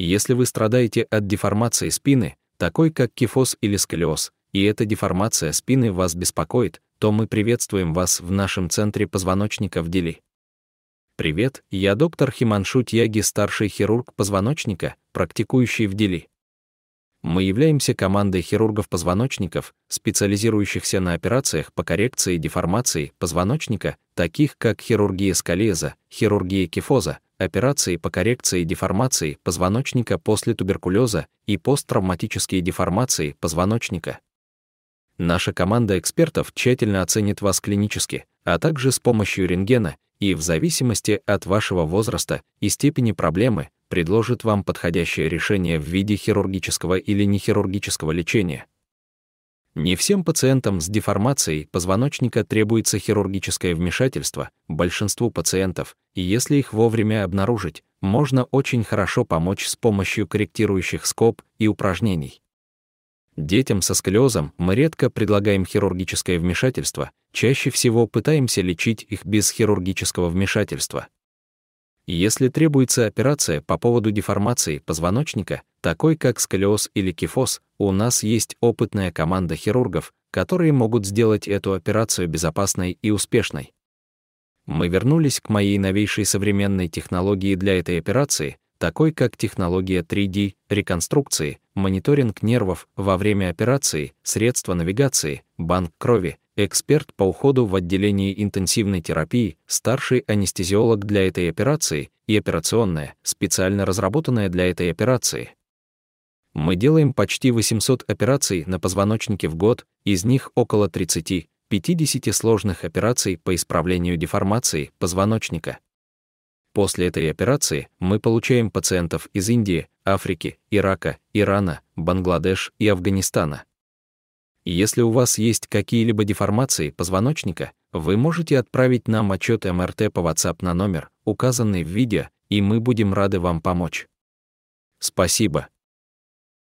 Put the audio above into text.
И если вы страдаете от деформации спины, такой как кифоз или сколиоз, и эта деформация спины вас беспокоит, то мы приветствуем вас в нашем центре позвоночника в Дели. Привет, я доктор Химаншут Яги, старший хирург позвоночника, практикующий в Дели. Мы являемся командой хирургов-позвоночников, специализирующихся на операциях по коррекции деформации позвоночника, таких как хирургия сколиоза, хирургия кифоза, операции по коррекции деформации позвоночника после туберкулеза и посттравматические деформации позвоночника. Наша команда экспертов тщательно оценит вас клинически, а также с помощью рентгена и в зависимости от вашего возраста и степени проблемы предложит вам подходящее решение в виде хирургического или нехирургического лечения. Не всем пациентам с деформацией позвоночника требуется хирургическое вмешательство, большинству пациентов, и если их вовремя обнаружить, можно очень хорошо помочь с помощью корректирующих скоб и упражнений. Детям со сколиозом мы редко предлагаем хирургическое вмешательство, чаще всего пытаемся лечить их без хирургического вмешательства. Если требуется операция по поводу деформации позвоночника, такой как сколиоз или кифоз, у нас есть опытная команда хирургов, которые могут сделать эту операцию безопасной и успешной. Мы вернулись к моей новейшей современной технологии для этой операции, такой как технология 3D, реконструкции, мониторинг нервов во время операции, средства навигации, банк крови, эксперт по уходу в отделении интенсивной терапии, старший анестезиолог для этой операции и операционная, специально разработанная для этой операции. Мы делаем почти 800 операций на позвоночнике в год, из них около 30-50 сложных операций по исправлению деформации позвоночника. После этой операции мы получаем пациентов из Индии, Африки, Ирака, Ирана, Бангладеш и Афганистана. Если у вас есть какие-либо деформации позвоночника, вы можете отправить нам отчет МРТ по WhatsApp на номер, указанный в видео, и мы будем рады вам помочь. Спасибо.